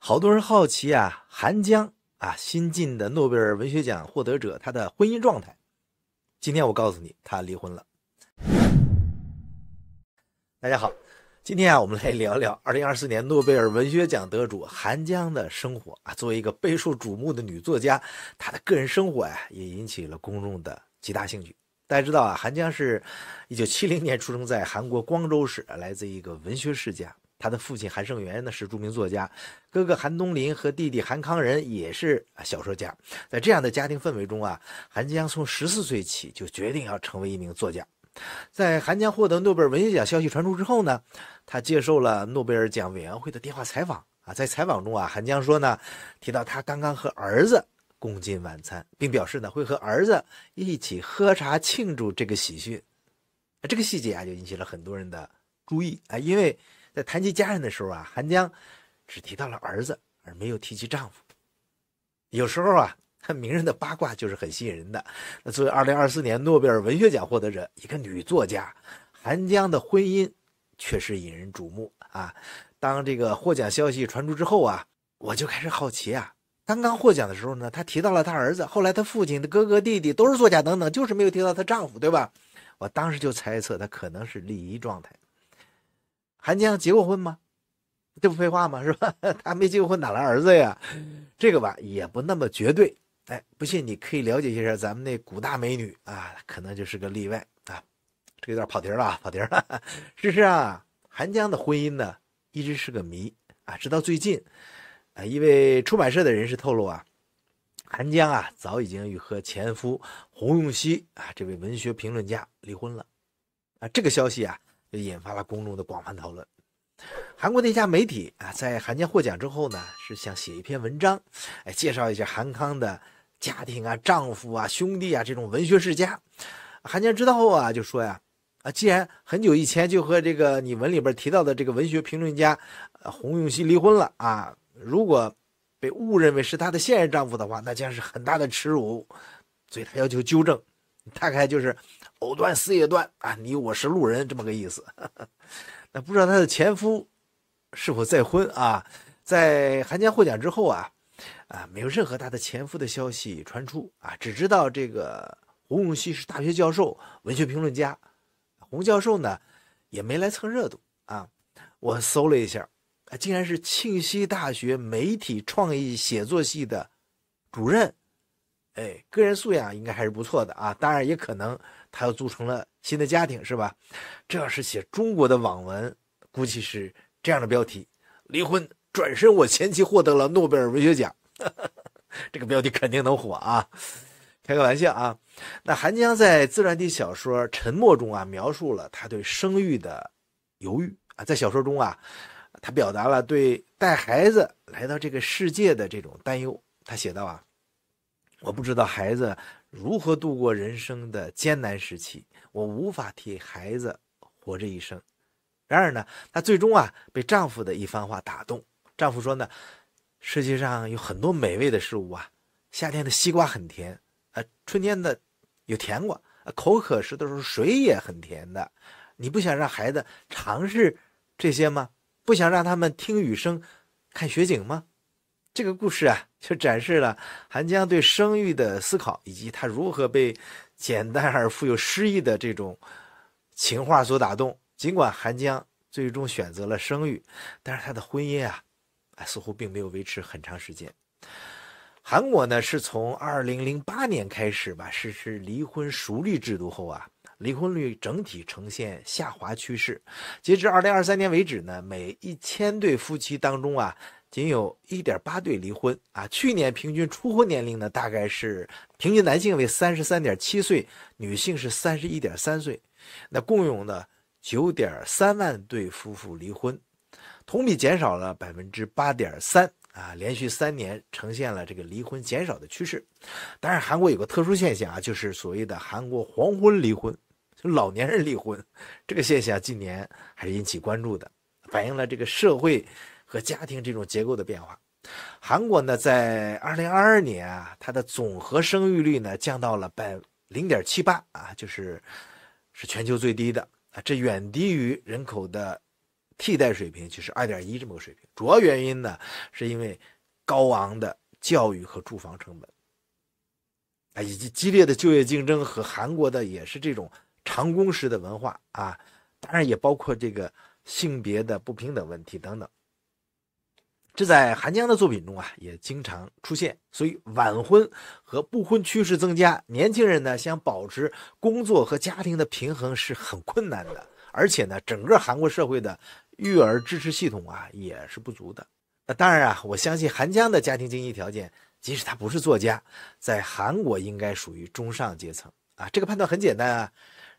好多人好奇啊，韩江啊，新晋的诺贝尔文学奖获得者，他的婚姻状态。今天我告诉你，他离婚了。大家好，今天啊，我们来聊聊二零二四年诺贝尔文学奖得主韩江的生活啊。作为一个备受瞩目的女作家，她的个人生活呀，也引起了公众的极大兴趣。大家知道啊，韩江是，一九七零年出生在韩国光州市，来自一个文学世家。他的父亲韩圣元呢是著名作家，哥哥韩东林和弟弟韩康仁也是小说家。在这样的家庭氛围中啊，韩江从十四岁起就决定要成为一名作家。在韩江获得诺贝尔文学奖消息传出之后呢，他接受了诺贝尔奖委员会的电话采访啊。在采访中啊，韩江说呢，提到他刚刚和儿子共进晚餐，并表示呢会和儿子一起喝茶庆祝这个喜讯。这个细节啊，就引起了很多人的注意啊，因为。在谈及家人的时候啊，韩江只提到了儿子，而没有提及丈夫。有时候啊，名人的八卦就是很吸引人的。那作为2024年诺贝尔文学奖获得者，一个女作家，韩江的婚姻确实引人瞩目啊。当这个获奖消息传出之后啊，我就开始好奇啊。刚刚获奖的时候呢，她提到了她儿子，后来她父亲的哥哥、弟弟都是作家等等，就是没有提到她丈夫，对吧？我当时就猜测她可能是离异状态。韩江结过婚吗？这不废话吗？是吧？他没结过婚，哪来儿子呀？这个吧也不那么绝对。哎，不信你可以了解一下咱们那古大美女啊，可能就是个例外啊。这有点跑题了，跑题了，是实是啊？韩江的婚姻呢，一直是个谜啊。直到最近，啊，一位出版社的人士透露啊，韩江啊早已经与和前夫洪永熙啊这位文学评论家离婚了啊。这个消息啊。就引发了公众的广泛讨论。韩国的一家媒体啊，在韩江获奖之后呢，是想写一篇文章，哎，介绍一下韩康的家庭啊、丈夫啊、兄弟啊这种文学世家。韩江知道后啊，就说呀，啊，既然很久以前就和这个你文里边提到的这个文学评论家，洪永熙离婚了啊，如果被误认为是他的现任丈夫的话，那将是很大的耻辱，所以他要求纠正，大概就是。藕断丝也断啊！你我是路人这么个意思。那不知道她的前夫是否再婚啊？在韩江获奖之后啊，啊，没有任何她的前夫的消息传出啊，只知道这个洪永熙是大学教授、文学评论家。洪教授呢，也没来蹭热度啊。我搜了一下，啊，竟然是庆熙大学媒体创意写作系的主任。哎，个人素养应该还是不错的啊。当然也可能。他又组成了新的家庭，是吧？这要是写中国的网文，估计是这样的标题：离婚转身，我前妻获得了诺贝尔文学奖。这个标题肯定能火啊！开个玩笑啊。那韩江在自传体小说《沉默》中啊，描述了他对生育的犹豫啊。在小说中啊，他表达了对带孩子来到这个世界的这种担忧。他写道啊，我不知道孩子。如何度过人生的艰难时期？我无法替孩子活这一生。然而呢，她最终啊被丈夫的一番话打动。丈夫说呢，世界上有很多美味的食物啊，夏天的西瓜很甜，呃，春天的有甜瓜，口渴时的时候水也很甜的。你不想让孩子尝试这些吗？不想让他们听雨声，看雪景吗？这个故事啊，就展示了韩江对生育的思考，以及他如何被简单而富有诗意的这种情话所打动。尽管韩江最终选择了生育，但是他的婚姻啊，似乎并没有维持很长时间。韩国呢，是从2008年开始吧实施离婚熟率制度后啊，离婚率整体呈现下滑趋势。截至2023年为止呢，每一千对夫妻当中啊。仅有一点八对离婚啊！去年平均初婚年龄呢，大概是平均男性为三十三点七岁，女性是三十一点三岁。那共有呢九点三万对夫妇离婚，同比减少了百分之八点三啊！连续三年呈现了这个离婚减少的趋势。当然，韩国有个特殊现象啊，就是所谓的韩国黄昏离婚，就老年人离婚这个现象，近年还是引起关注的，反映了这个社会。和家庭这种结构的变化，韩国呢，在二零二二年啊，它的总和生育率呢降到了百零点七八啊，就是是全球最低的啊，这远低于人口的替代水平，就是二点一这么个水平。主要原因呢，是因为高昂的教育和住房成本啊，以及激烈的就业竞争和韩国的也是这种长工时的文化啊，当然也包括这个性别的不平等问题等等。这在韩江的作品中啊也经常出现，所以晚婚和不婚趋势增加，年轻人呢想保持工作和家庭的平衡是很困难的。而且呢，整个韩国社会的育儿支持系统啊也是不足的。那当然啊，我相信韩江的家庭经济条件，即使他不是作家，在韩国应该属于中上阶层啊。这个判断很简单啊，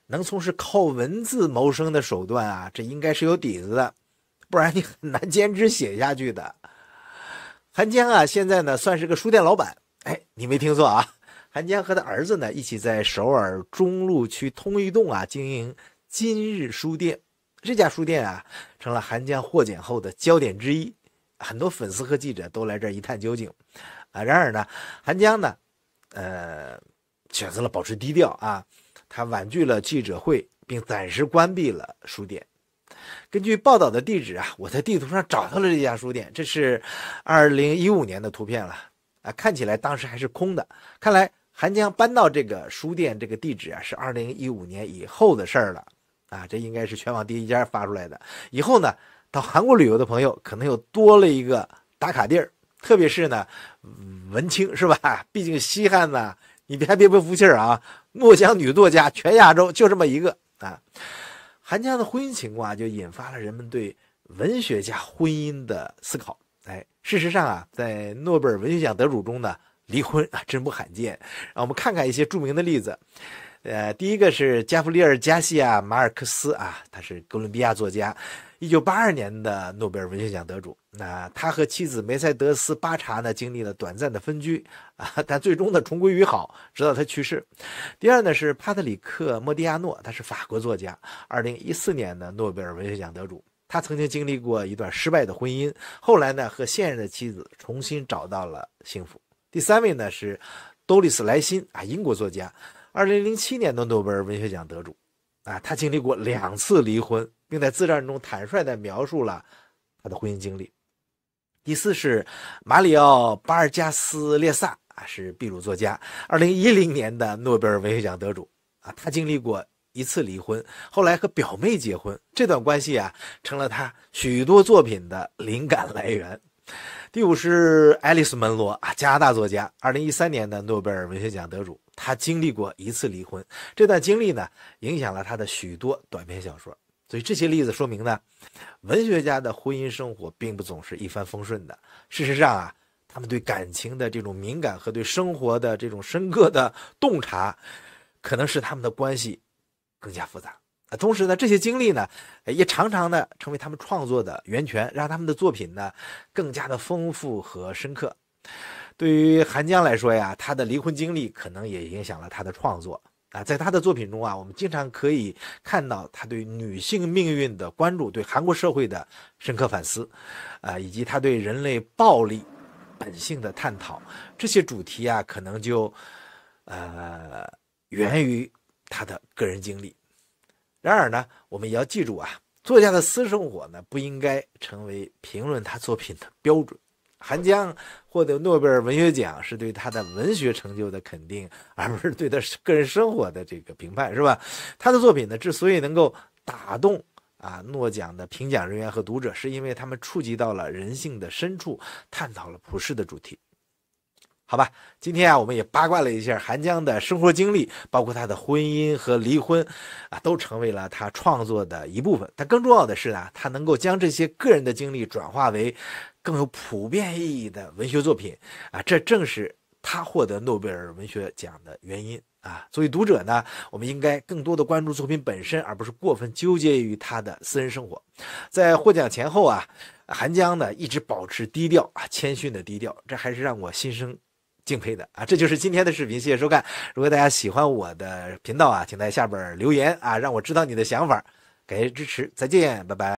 能从事靠文字谋生的手段啊，这应该是有底子的。不然你很难坚持写下去的。韩江啊，现在呢算是个书店老板。哎，你没听错啊，韩江和他儿子呢一起在首尔中路区通义洞啊经营今日书店。这家书店啊成了韩江获奖后的焦点之一，很多粉丝和记者都来这儿一探究竟。啊，然而呢，韩江呢，呃，选择了保持低调啊，他婉拒了记者会，并暂时关闭了书店。根据报道的地址啊，我在地图上找到了这家书店。这是2015年的图片了啊，看起来当时还是空的。看来韩江搬到这个书店这个地址啊，是2015年以后的事儿了啊。这应该是全网第一家发出来的。以后呢，到韩国旅游的朋友可能又多了一个打卡地儿。特别是呢，文青是吧？毕竟稀罕呢，你别别不服气啊！墨香女作家，全亚洲就这么一个啊。韩江的婚姻情况啊，就引发了人们对文学家婚姻的思考。哎，事实上啊，在诺贝尔文学奖得主中呢，离婚啊真不罕见。让我们看看一些著名的例子。呃，第一个是加夫利尔·加西亚·马尔克斯啊，他是哥伦比亚作家。一九八二年的诺贝尔文学奖得主，那他和妻子梅赛德斯·巴查呢，经历了短暂的分居啊，但最终呢重归于好，直到他去世。第二呢是帕特里克·莫迪亚诺，他是法国作家，二零一四年的诺贝尔文学奖得主。他曾经经历过一段失败的婚姻，后来呢和现任的妻子重新找到了幸福。第三位呢是多丽斯·莱辛啊，英国作家，二零零七年的诺贝尔文学奖得主。啊，他经历过两次离婚，并在自传中坦率地描述了他的婚姻经历。第四是马里奥·巴尔加斯·列萨，啊，是秘鲁作家，二零一零年的诺贝尔文学奖得主。啊，他经历过一次离婚，后来和表妹结婚，这段关系啊，成了他许多作品的灵感来源。第五是爱丽丝·门罗，啊，加拿大作家，二零一三年的诺贝尔文学奖得主。他经历过一次离婚，这段经历呢，影响了他的许多短篇小说。所以这些例子说明呢，文学家的婚姻生活并不总是一帆风顺的。事实上啊，他们对感情的这种敏感和对生活的这种深刻的洞察，可能使他们的关系更加复杂啊。同时呢，这些经历呢，也常常呢成为他们创作的源泉，让他们的作品呢更加的丰富和深刻。对于韩江来说呀，他的离婚经历可能也影响了他的创作啊。在他的作品中啊，我们经常可以看到他对女性命运的关注，对韩国社会的深刻反思，啊，以及他对人类暴力本性的探讨。这些主题啊，可能就呃源于他的个人经历。然而呢，我们也要记住啊，作家的私生活呢，不应该成为评论他作品的标准。韩江获得诺贝尔文学奖是对他的文学成就的肯定，而不是对他个人生活的这个评判，是吧？他的作品呢，之所以能够打动啊，诺奖的评奖人员和读者，是因为他们触及到了人性的深处，探讨了普世的主题。好吧，今天啊，我们也八卦了一下韩江的生活经历，包括他的婚姻和离婚，啊，都成为了他创作的一部分。但更重要的是呢，他能够将这些个人的经历转化为。更有普遍意义的文学作品啊，这正是他获得诺贝尔文学奖的原因啊。作为读者呢，我们应该更多的关注作品本身，而不是过分纠结于他的私人生活。在获奖前后啊，韩江呢一直保持低调啊，谦逊的低调，这还是让我心生敬佩的啊。这就是今天的视频，谢谢收看。如果大家喜欢我的频道啊，请在下边留言啊，让我知道你的想法，感谢支持，再见，拜拜。